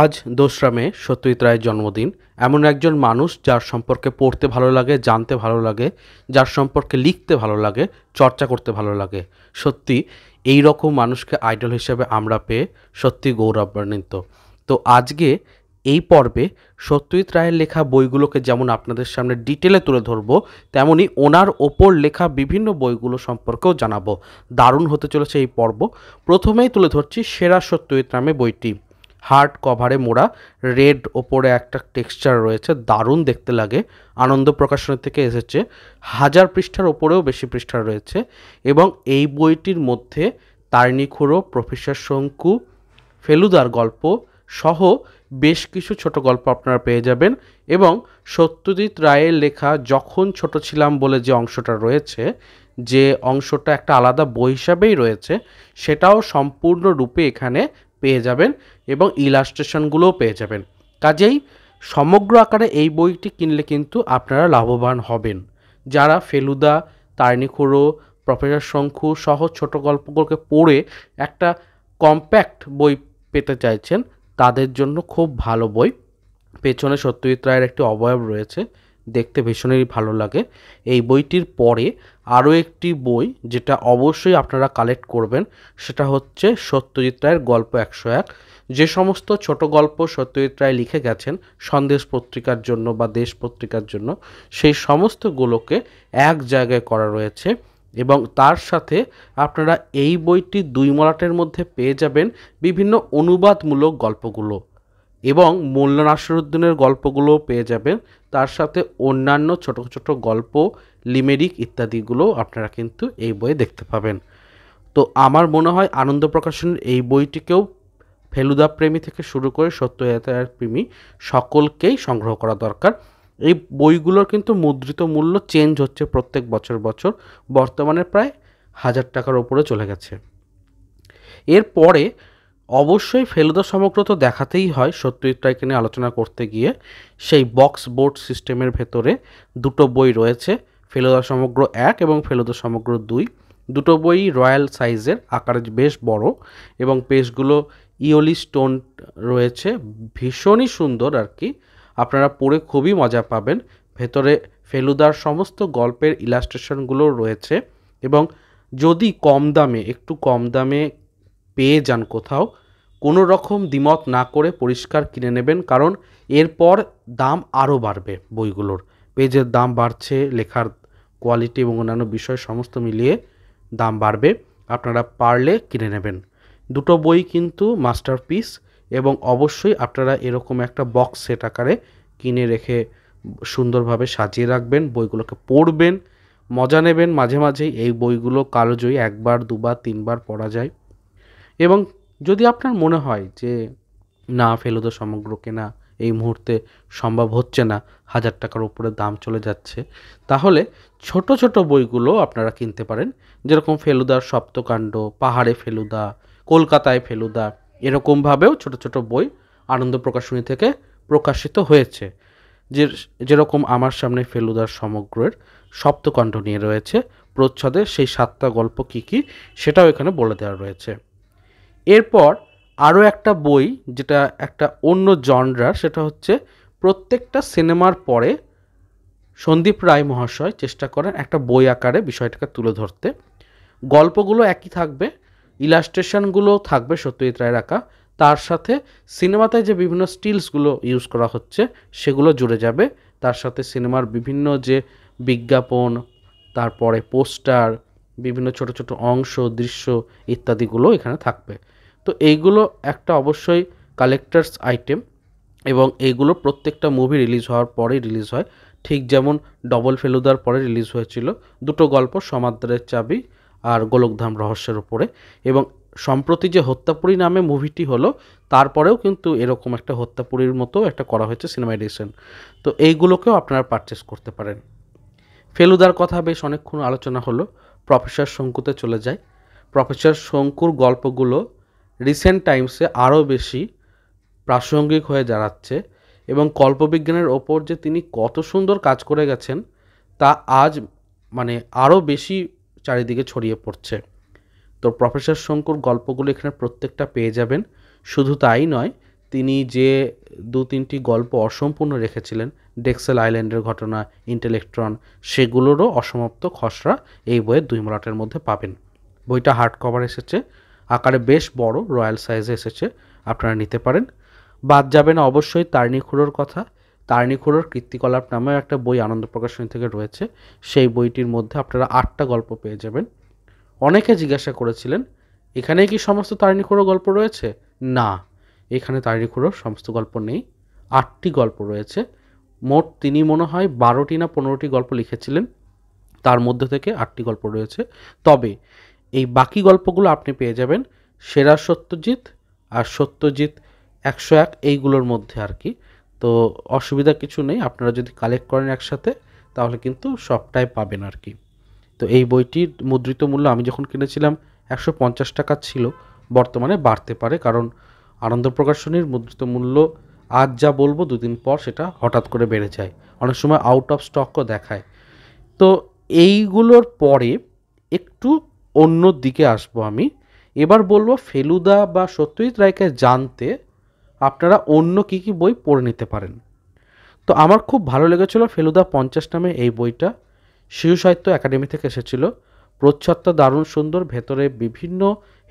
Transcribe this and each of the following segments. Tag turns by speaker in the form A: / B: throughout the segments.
A: আজ দোসরা মে সত্যজিৎ রায়ের জন্মদিন এমন একজন মানুষ যার সম্পর্কে পড়তে ভালো লাগে জানতে ভালো লাগে যার সম্পর্কে লিখতে ভালো লাগে চর্চা করতে ভালো লাগে সত্যি এই রকম মানুষকে আইডল হিসেবে আমরা পেয়ে সত্যি গৌরবান্বিত তো আজকে এই পর্বে সত্যজিৎ রায়ের লেখা বইগুলোকে যেমন আপনাদের সামনে ডিটেলে তুলে ধরব তেমনি ওনার ওপর লেখা বিভিন্ন বইগুলো সম্পর্কেও জানাবো দারুণ হতে চলেছে এই পর্ব প্রথমেই তুলে ধরছি সেরা সত্যজিৎ রামে বইটি হার্ড কভারে মোড়া রেড ওপরে একটা টেক্সচার রয়েছে দারুণ দেখতে লাগে আনন্দ প্রকাশনের থেকে এসেছে হাজার পৃষ্ঠার ওপরেও বেশি পৃষ্ঠা রয়েছে এবং এই বইটির মধ্যে তারনিখুরো প্রফেসর শঙ্কু ফেলুদার গল্প সহ বেশ কিছু ছোট গল্প আপনারা পেয়ে যাবেন এবং সত্যজিৎ রায়ের লেখা যখন ছোট ছিলাম বলে যে অংশটা রয়েছে যে অংশটা একটা আলাদা বই হিসাবেই রয়েছে সেটাও সম্পূর্ণরূপে এখানে পেয়ে যাবেন এবং ইলাস্ট্রেশনগুলোও পেয়ে যাবেন কাজেই সমগ্র আকারে এই বইটি কিনলে কিন্তু আপনারা লাভবান হবেন যারা ফেলুদা তারনিখুরো প্রফেসর শঙ্কু সহ ছোট গল্পগুলোকে পড়ে একটা কম্প্যাক্ট বই পেতে চাইছেন তাদের জন্য খুব ভালো বই পেছনে সত্যজিৎ রায়ের একটি অবয়ব রয়েছে দেখতে ভীষণই ভালো লাগে এই বইটির পরে আরও একটি বই যেটা অবশ্যই আপনারা কালেক্ট করবেন সেটা হচ্ছে সত্যজিৎ রায়ের গল্প একশো এক যে সমস্ত ছোট গল্প সত্যজিৎ রায় লিখে গেছেন সন্দেশ পত্রিকার জন্য বা দেশ পত্রিকার জন্য সেই সমস্তগুলোকে এক জায়গায় করা রয়েছে এবং তার সাথে আপনারা এই বইটি দুই মলাটের মধ্যে পেয়ে যাবেন বিভিন্ন অনুবাদমূলক গল্পগুলো এবং মোল্লা নাসরুদ্দিনের গল্পগুলো পেয়ে যাবেন তার সাথে অন্যান্য ছোট ছোট গল্প লিমেরিক ইত্যাদিগুলো আপনারা কিন্তু এই বইয়ে দেখতে পাবেন তো আমার মনে হয় আনন্দ প্রকাশনের এই বইটিকেও ফেলুদা প্রেমী থেকে শুরু করে সত্যজিতার প্রেমী সকলকেই সংগ্রহ করা দরকার এই বইগুলোর কিন্তু মুদ্রিত মূল্য চেঞ্জ হচ্ছে প্রত্যেক বছর বছর বর্তমানে প্রায় হাজার টাকার ওপরে চলে গেছে এরপরে অবশ্যই ফেলুদা সমগ্র তো দেখাতেই হয় সত্যি রায়কে নিয়ে আলোচনা করতে গিয়ে সেই বক্স বোর্ড সিস্টেমের ভেতরে দুটো বই রয়েছে ফেলুদা সমগ্র এক এবং ফেলুদা সমগ্র দুই দুটো বই রয়্যাল সাইজের আকারে বেশ বড় এবং পেজগুলো ইওলি স্টোন রয়েছে ভীষণই সুন্দর আর কি আপনারা পড়ে খুবই মজা পাবেন ভেতরে ফেলুদার সমস্ত গল্পের ইলাস্ট্রেশনগুলো রয়েছে এবং যদি কম দামে একটু কম দামে পেয়ে যান কোথাও কোনো রকম দ্বিমত না করে পরিষ্কার কিনে নেবেন কারণ এরপর দাম আরও বাড়বে বইগুলোর পেজের দাম বাড়ছে লেখার কোয়ালিটি এবং অন্যান্য বিষয় সমস্ত মিলিয়ে দাম বাড়বে আপনারা পারলে কিনে নেবেন দুটো বই কিন্তু মাস্টারপিস এবং অবশ্যই আপনারা এরকম একটা বক্স সেট আকারে কিনে রেখে সুন্দরভাবে সাজিয়ে রাখবেন বইগুলোকে পড়বেন মজা নেবেন মাঝে মাঝেই এই বইগুলো কালোজয়ী একবার দুবার তিনবার পড়া যায় এবং যদি আপনার মনে হয় যে না ফেলুদা সমগ্র কেনা এই মুহূর্তে সম্ভব হচ্ছে না হাজার টাকার উপরে দাম চলে যাচ্ছে তাহলে ছোট ছোট বইগুলো আপনারা কিনতে পারেন যেরকম ফেলুদার সপ্তকাণ্ড পাহাড়ে ফেলুদা কলকাতায় ফেলুদা এরকমভাবেও ছোট ছোট বই আনন্দ প্রকাশনী থেকে প্রকাশিত হয়েছে যে যেরকম আমার সামনে ফেলুদার সমগ্রের সপ্তকাণ্ড নিয়ে রয়েছে প্রচ্ছদে সেই সাতটা গল্প কী কী সেটাও এখানে বলে দেওয়া রয়েছে এরপর আরও একটা বই যেটা একটা অন্য জনরার সেটা হচ্ছে প্রত্যেকটা সিনেমার পরে সন্দীপ রায় মহাশয় চেষ্টা করেন একটা বই আকারে বিষয়টাকে তুলে ধরতে গল্পগুলো একই থাকবে ইলাস্ট্রেশনগুলো থাকবে সত্যজিৎ রায় রাখা তার সাথে সিনেমাতে যে বিভিন্ন স্টিলসগুলো ইউজ করা হচ্ছে সেগুলো জুড়ে যাবে তার সাথে সিনেমার বিভিন্ন যে বিজ্ঞাপন তারপরে পোস্টার বিভিন্ন ছোট ছোট অংশ দৃশ্য ইত্যাদিগুলো এখানে থাকবে তো এইগুলো একটা অবশ্যই কালেক্টার্স আইটেম এবং এইগুলো প্রত্যেকটা মুভি রিলিজ হওয়ার পরেই রিলিজ হয় ঠিক যেমন ডবল ফেলুদার পরে রিলিজ হয়েছিল দুটো গল্প সমাদ্রের চাবি আর গোলকধাম রহস্যের উপরে এবং সম্প্রতি যে হত্যাপুরী নামে মুভিটি হলো তারপরেও কিন্তু এরকম একটা হত্যাপুরীর মতো একটা করা হয়েছে সিনেমা এডিশন তো এইগুলোকেও আপনারা পারচেস করতে পারেন ফেলুদার কথা বেশ অনেকক্ষণ আলোচনা হলো প্রফেসর শঙ্কুতে চলে যায় প্রফেসর শঙ্কুর গল্পগুলো রিসেন্ট টাইমসে আরও বেশি প্রাসঙ্গিক হয়ে দাঁড়াচ্ছে এবং কল্পবিজ্ঞানের ওপর যে তিনি কত সুন্দর কাজ করে গেছেন তা আজ মানে আরও বেশি চারিদিকে ছড়িয়ে পড়ছে তো প্রফেসর শঙ্কুর গল্পগুলো এখানে প্রত্যেকটা পেয়ে যাবেন শুধু তাই নয় তিনি যে দু তিনটি গল্প অসম্পূর্ণ রেখেছিলেন ডেক্সেল আইল্যান্ডের ঘটনা ইন্টেলেকট্রন সেগুলোরও অসমাপ্ত খসড়া এই বইয়ের দুই মলাটের মধ্যে পাবেন বইটা হার্ড কভার এসেছে আকারে বেশ বড় রয়্যাল সাইজে এসেছে আপনারা নিতে পারেন বাদ যাবে না অবশ্যই তারনি খুঁড়োর কথা তারনি খুঁড়োর কীর্তিকলাপ নামেও একটা বই আনন্দ প্রকাশনী থেকে রয়েছে সেই বইটির মধ্যে আপনারা আটটা গল্প পেয়ে যাবেন অনেকে জিজ্ঞাসা করেছিলেন এখানে কি সমস্ত তারনি খুঁড়ো গল্প রয়েছে না এখানে তারনি খুঁড়োর সমস্ত গল্প নেই আটটি গল্প রয়েছে মোট তিনি মনে হয় বারোটি না পনেরোটি গল্প লিখেছিলেন তার মধ্যে থেকে আটটি গল্প রয়েছে তবে এই বাকি গল্পগুলো আপনি পেয়ে যাবেন সেরা সত্যজিৎ আর সত্যজিৎ একশো এক এইগুলোর মধ্যে আর কি তো অসুবিধা কিছু নেই আপনারা যদি কালেক্ট করেন একসাথে তাহলে কিন্তু সবটাই পাবেন আর কি তো এই বইটির মুদ্রিত মূল্য আমি যখন কিনেছিলাম একশো পঞ্চাশ টাকা ছিল বর্তমানে বাড়তে পারে কারণ আনন্দ প্রকাশনীর মুদ্রিত মূল্য আজ যা বলবো দুদিন পর সেটা হঠাৎ করে বেড়ে যায় অনেক সময় আউট অফ স্টকও দেখায় তো এইগুলোর পরে একটু অন্য দিকে আসবো আমি এবার বলবো ফেলুদা বা সত্যজিৎ রায়কে জানতে আপনারা অন্য কি কি বই পড়ে নিতে পারেন তো আমার খুব ভালো লেগেছিল ফেলুদা পঞ্চাশ নামে এই বইটা শিশু সাহিত্য একাডেমি থেকে এসেছিল প্রচ্ছদটা দারুণ সুন্দর ভেতরে বিভিন্ন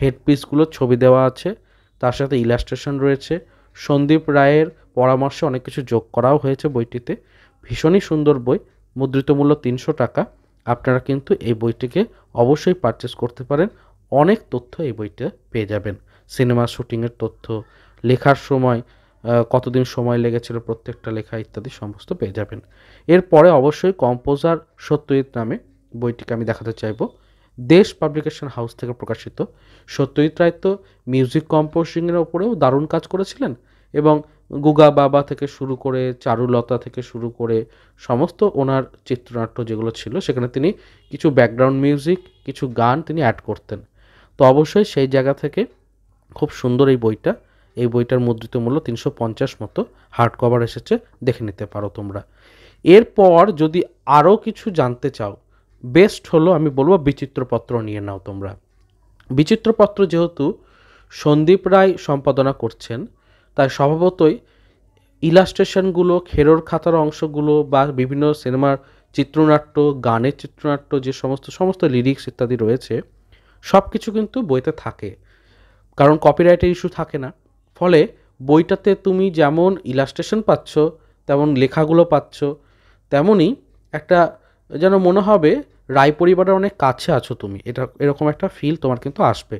A: হেডপিসগুলোর ছবি দেওয়া আছে তার সাথে ইলাস্ট্রেশন রয়েছে সন্দীপ রায়ের পরামর্শে অনেক কিছু যোগ করাও হয়েছে বইটিতে ভীষণই সুন্দর বই মুদ্রিত মূল্য তিনশো টাকা আপনারা কিন্তু এই বইটিকে অবশ্যই পারচেস করতে পারেন অনেক তথ্য এই বইটা পেয়ে যাবেন সিনেমা শুটিংয়ের তথ্য লেখার সময় কতদিন সময় লেগেছিল প্রত্যেকটা লেখা ইত্যাদি সমস্ত পেয়ে যাবেন এরপরে অবশ্যই কম্পোজার সত্যজিৎ নামে বইটিকে আমি দেখাতে চাইব দেশ পাবলিকেশন হাউস থেকে প্রকাশিত সত্যজিৎ রায় তো মিউজিক কম্পোজিংয়ের ওপরেও দারুণ কাজ করেছিলেন এবং গুগা বাবা থেকে শুরু করে চারুলতা থেকে শুরু করে সমস্ত ওনার চিত্রনাট্য যেগুলো ছিল সেখানে তিনি কিছু ব্যাকগ্রাউন্ড মিউজিক কিছু গান তিনি অ্যাড করতেন তো অবশ্যই সেই জায়গা থেকে খুব সুন্দর এই বইটা এই বইটার মুদ্রিত মূল্য তিনশো পঞ্চাশ মতো হার্ড কভার এসেছে দেখে নিতে পারো তোমরা এরপর যদি আরও কিছু জানতে চাও বেস্ট হলো আমি বলবো বিচিত্রপত্র নিয়ে নাও তোমরা বিচিত্রপত্র যেহেতু সন্দীপ রায় সম্পাদনা করছেন তাই স্বভাবতই ইলাস্ট্রেশনগুলো খেরোর খাতার অংশগুলো বা বিভিন্ন সিনেমার চিত্রনাট্য গানের চিত্রনাট্য যে সমস্ত সমস্ত লিরিক্স ইত্যাদি রয়েছে সব কিছু কিন্তু বইতে থাকে কারণ কপিরাইটের ইস্যু থাকে না ফলে বইটাতে তুমি যেমন ইলাস্ট্রেশন পাচ্ছ তেমন লেখাগুলো পাচ্ছ তেমনই একটা যেন মনে হবে রায় পরিবারের অনেক কাছে আছো তুমি এটা এরকম একটা ফিল তোমার কিন্তু আসবে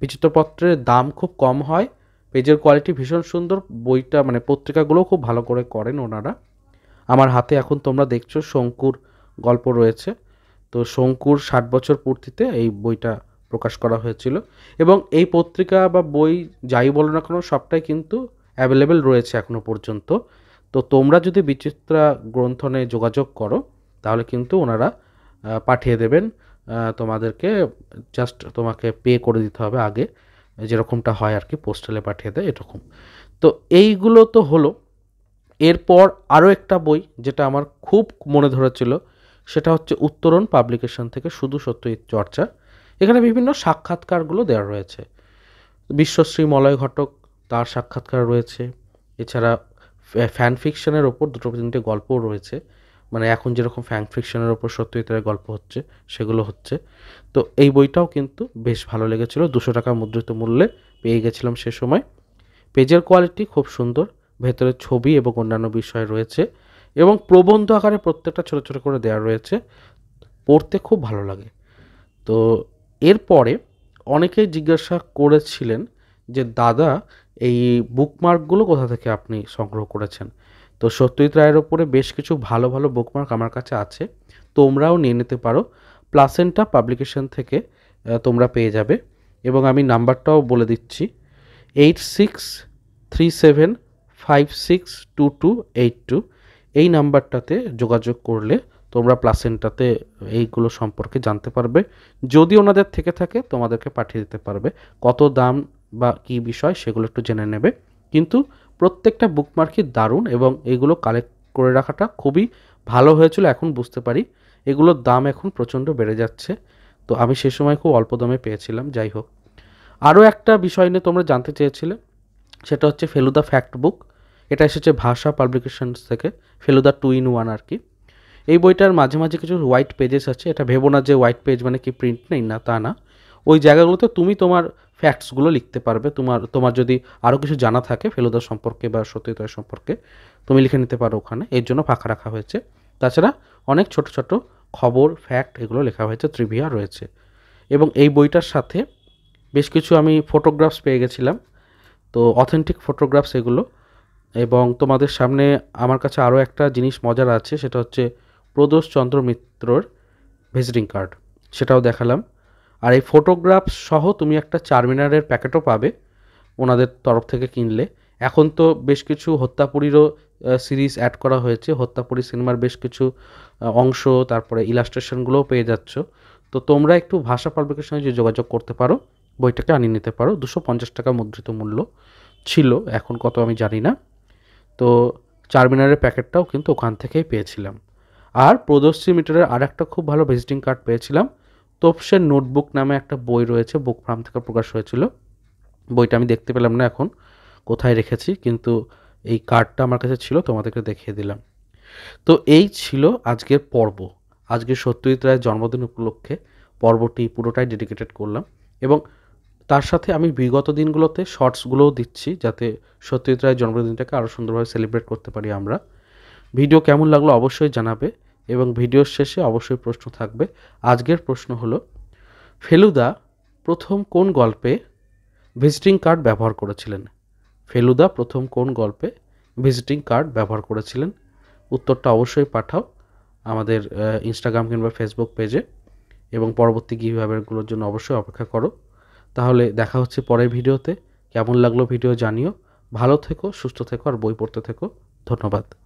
A: বিচিত্রপত্রের দাম খুব কম হয় পেজের কোয়ালিটি ভীষণ সুন্দর বইটা মানে পত্রিকাগুলো খুব ভালো করে করেন ওনারা আমার হাতে এখন তোমরা দেখছো শঙ্কুর গল্প রয়েছে তো শঙ্কুর ষাট বছর পূর্তিতে এই বইটা প্রকাশ করা হয়েছিল এবং এই পত্রিকা বা বই যাই বলো না কেন সবটাই কিন্তু অ্যাভেলেবেল রয়েছে এখনও পর্যন্ত তো তোমরা যদি বিচিত্রা গ্রন্থনে যোগাযোগ করো তাহলে কিন্তু ওনারা পাঠিয়ে দেবেন তোমাদেরকে জাস্ট তোমাকে পে করে দিতে হবে আগে যেরকমটা হয় আর কি পোস্টালে পাঠিয়ে দেয় এরকম তো এইগুলো তো হলো এরপর আরও একটা বই যেটা আমার খুব মনে ধরেছিল সেটা হচ্ছে উত্তরণ পাবলিকেশন থেকে শুধু সত্যজিৎ চর্চা এখানে বিভিন্ন সাক্ষাৎকারগুলো দেওয়া রয়েছে বিশ্বশ্রী মলয় ঘটক তার সাক্ষাৎকার রয়েছে এছাড়া ফ্যান ফিকশনের ওপর দুটো তিনটে গল্পও রয়েছে মানে এখন যেরকম ফ্যান ফিকশনের ওপর সত্যিকারের গল্প হচ্ছে সেগুলো হচ্ছে তো এই বইটাও কিন্তু বেশ ভালো লেগেছিল দুশো টাকা মুদ্রিত মূল্যে পেয়ে গেছিলাম সে সময় পেজের কোয়ালিটি খুব সুন্দর ভেতরে ছবি এবং অন্যান্য বিষয় রয়েছে এবং প্রবন্ধ আকারে প্রত্যেকটা ছোটো ছোটো করে দেওয়া রয়েছে পড়তে খুব ভালো লাগে তো এরপরে অনেকেই জিজ্ঞাসা করেছিলেন যে দাদা এই বুকমার্কগুলো কোথা থেকে আপনি সংগ্রহ করেছেন তো সত্যজিৎ রায়ের ওপরে বেশ কিছু ভালো ভালো বুকমার্ক আমার কাছে আছে তোমরাও নিয়ে নিতে পারো প্লাসেন্টা পাবলিকেশন থেকে তোমরা পেয়ে যাবে এবং আমি নাম্বারটাও বলে দিচ্ছি eight six three seven five six two two eight two এই নাম্বারটাতে যোগাযোগ করলে তোমরা প্লাসেন্টাতে এইগুলো সম্পর্কে জানতে পারবে যদি ওনাদের থেকে থাকে তোমাদেরকে পাঠিয়ে দিতে পারবে কত দাম বা কি বিষয় সেগুলো একটু জেনে নেবে কিন্তু প্রত্যেকটা বুকমার্কই দারুণ এবং এগুলো কালেক্ট করে রাখাটা খুবই ভালো হয়েছিল এখন বুঝতে পারি এগুলোর দাম এখন প্রচণ্ড বেড়ে যাচ্ছে তো আমি সে সময় খুব অল্প দামে পেয়েছিলাম যাই হোক আরও একটা বিষয় নিয়ে তোমরা জানতে চেয়েছিলে সেটা হচ্ছে ফেলুদা ফ্যাক্ট বুক এটা এসেছে ভাষা পাবলিকেশনস থেকে ফেলুদা টু ইন ওয়ান আর কি এই বইটার মাঝে মাঝে কিছু হোয়াইট পেজেস আছে এটা ভেবো না যে হোয়াইট পেজ মানে কি প্রিন্ট নেই না তা না ওই জায়গাগুলোতে তুমি তোমার ফ্যাক্টসগুলো লিখতে পারবে তোমার তোমার যদি আরও কিছু জানা থাকে ফেলুদা সম্পর্কে বা সত্যতার সম্পর্কে তুমি লিখে নিতে পারো ওখানে এর জন্য ফাঁকা রাখা হয়েছে তাছাড়া অনেক ছোট ছোট খবর ফ্যাক্ট এগুলো লেখা হয়েছে ত্রিভিয়া রয়েছে এবং এই বইটার সাথে বেশ কিছু আমি ফটোগ্রাফস পেয়ে গেছিলাম তো অথেন্টিক ফটোগ্রাফস এগুলো এবং তোমাদের সামনে আমার কাছে আরও একটা জিনিস মজার আছে সেটা হচ্ছে প্রদোষ চন্দ্র মিত্রর ভিজিটিং কার্ড সেটাও দেখালাম আর এই ফটোগ্রাফ সহ তুমি একটা চারমিনারের প্যাকেটও পাবে ওনাদের তরফ থেকে কিনলে এখন তো বেশ কিছু হত্যাপুরীরও সিরিজ অ্যাড করা হয়েছে হত্যাপুরী সিনেমার বেশ কিছু অংশ তারপরে ইলাস্ট্রেশনগুলোও পেয়ে যাচ্ছ তো তোমরা একটু ভাষা পাবলিকের সঙ্গে যোগাযোগ করতে পারো বইটাকে আনিয়ে নিতে পারো দুশো পঞ্চাশ টাকা মুদ্রিত মূল্য ছিল এখন কত আমি জানি না তো চারমিনারের প্যাকেটটাও কিন্তু ওখান থেকেই পেয়েছিলাম আর প্রদর্শী মিটারের আর একটা খুব ভালো ভিজিটিং কার্ড পেয়েছিলাম তোপসের নোটবুক নামে একটা বই রয়েছে বুক ফার্ম থেকে প্রকাশ হয়েছিল বইটা আমি দেখতে পেলাম না এখন কোথায় রেখেছি কিন্তু এই কার্ডটা আমার কাছে ছিল তোমাদেরকে দেখিয়ে দিলাম তো এই ছিল আজকের পর্ব আজকে সত্যজিৎ রায়ের জন্মদিন উপলক্ষে পর্বটি পুরোটাই ডেডিকেটেড করলাম এবং তার সাথে আমি বিগত দিনগুলোতে শর্টসগুলোও দিচ্ছি যাতে সত্যজিৎ রায়ের জন্মদিনটাকে আরও সুন্দরভাবে সেলিব্রেট করতে পারি আমরা ভিডিও কেমন লাগলো অবশ্যই জানাবে এবং ভিডিওর শেষে অবশ্যই প্রশ্ন থাকবে আজকের প্রশ্ন হলো ফেলুদা প্রথম কোন গল্পে ভিজিটিং কার্ড ব্যবহার করেছিলেন ফেলুদা প্রথম কোন গল্পে ভিজিটিং কার্ড ব্যবহার করেছিলেন উত্তরটা অবশ্যই পাঠাও আমাদের ইনস্টাগ্রাম কিংবা ফেসবুক পেজে এবং পরবর্তী কীভাবেগুলোর জন্য অবশ্যই অপেক্ষা করো তাহলে দেখা হচ্ছে পরের ভিডিওতে কেমন লাগলো ভিডিও জানিও ভালো থেকো সুস্থ থেকো আর বই পড়তে থেকো ধন্যবাদ